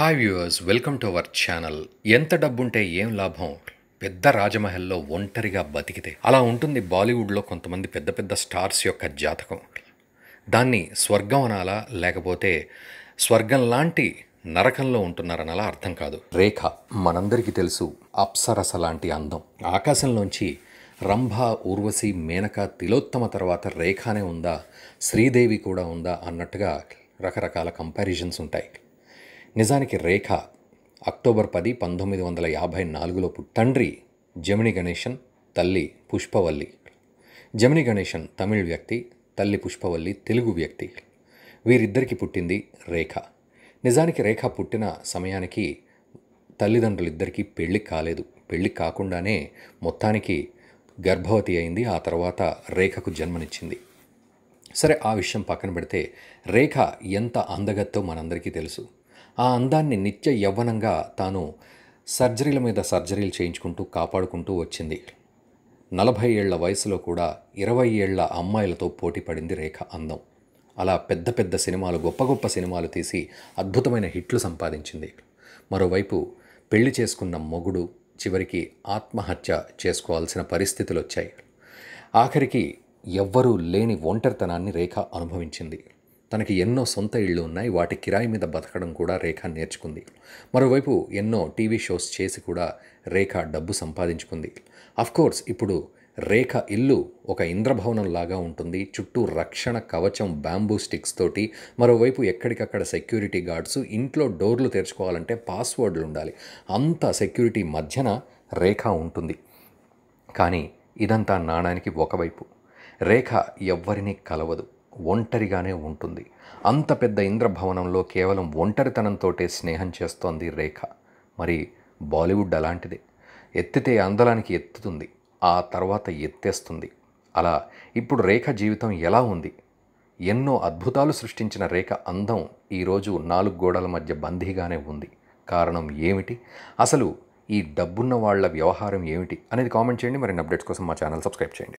hi viewers welcome to our channel ఎంత డబ్బుంటే ఏం లాభం పెద్ద రాజమహల్లో ఒంటరిగా బతికితే అలా ఉంటుంది బాలీవుడ్లో కొంతమంది పెద్ద పెద్ద స్టార్స్ యొక్క జాతకం దాన్ని స్వర్గం అనాలా లేకపోతే స్వర్గం లాంటి నరకంలో ఉంటున్నారనలా అర్థం కాదు రేఖ మనందరికీ తెలుసు అప్సరస లాంటి అందం ఆకాశంలోంచి రంభ ఊర్వశి మేనక తిలోత్తమ తర్వాత రేఖానే ఉందా శ్రీదేవి కూడా ఉందా అన్నట్టుగా రకరకాల కంపారిజన్స్ ఉంటాయి నిజానికి రేఖ అక్టోబర్ పది పంతొమ్మిది వందల యాభై నాలుగులో తండ్రి జమిని గణేషన్ తల్లి పుష్పవల్లి జమిని గణేషన్ తమిళ్ వ్యక్తి తల్లి పుష్పవల్లి తెలుగు వ్యక్తి వీరిద్దరికి పుట్టింది రేఖ నిజానికి రేఖ పుట్టిన సమయానికి తల్లిదండ్రులిద్దరికీ పెళ్లి కాలేదు పెళ్లి కాకుండానే మొత్తానికి గర్భవతి అయింది ఆ తర్వాత రేఖకు జన్మనిచ్చింది సరే ఆ విషయం పక్కన పెడితే రేఖ ఎంత అందగత్తో మనందరికీ తెలుసు ఆ అందాన్ని నిత్య యవ్వనంగా తాను సర్జరీల మీద సర్జరీలు చేయించుకుంటూ కాపాడుకుంటూ వచ్చింది నలభై ఏళ్ల వయసులో కూడా ఇరవై ఏళ్ల అమ్మాయిలతో పోటీ పడింది రేఖ అందం అలా పెద్ద పెద్ద సినిమాలు గొప్ప గొప్ప సినిమాలు తీసి అద్భుతమైన హిట్లు సంపాదించింది మరోవైపు పెళ్లి చేసుకున్న మొగుడు చివరికి ఆత్మహత్య చేసుకోవాల్సిన పరిస్థితులు వచ్చాయి ఆఖరికి ఎవ్వరూ లేని ఒంటరితనాన్ని రేఖ అనుభవించింది తనకి ఎన్నో సొంత ఇళ్ళు ఉన్నాయి వాటి కిరాయి మీద బతకడం కూడా రేఖ నేర్చుకుంది మరోవైపు ఎన్నో టీవీ షోస్ చేసి కూడా రేఖ డబ్బు సంపాదించుకుంది కోర్స్ ఇప్పుడు రేఖ ఇల్లు ఒక ఇంద్రభవనం లాగా ఉంటుంది చుట్టూ రక్షణ కవచం బ్యాంబూ స్టిక్స్ తోటి మరోవైపు ఎక్కడికక్కడ సెక్యూరిటీ గార్డ్స్ ఇంట్లో డోర్లు తెరుచుకోవాలంటే పాస్వర్డ్లు ఉండాలి అంత సెక్యూరిటీ మధ్యన రేఖ ఉంటుంది కానీ ఇదంతా నాణానికి ఒకవైపు రేఖ ఎవ్వరినీ కలవదు ఒంటరిగానే ఉంటుంది అంత పెద్ద ఇంద్రభవనంలో కేవలం ఒంటరితనంతోటే స్నేహం చేస్తోంది రేఖ మరి బాలీవుడ్ అలాంటిదే ఎత్తితే అందలానికి ఎత్తుతుంది ఆ తర్వాత ఎత్తేస్తుంది అలా ఇప్పుడు రేఖ జీవితం ఎలా ఉంది ఎన్నో అద్భుతాలు సృష్టించిన రేఖ అందం ఈరోజు నాలుగు గోడల మధ్య బందీగానే ఉంది కారణం ఏమిటి అసలు ఈ డబ్బున్న వాళ్ళ వ్యవహారం ఏమిటి అనేది కామెంట్ చేయండి మరిన్ని అప్డేట్స్ కోసం మా ఛానల్ సబ్స్క్రైబ్ చేయండి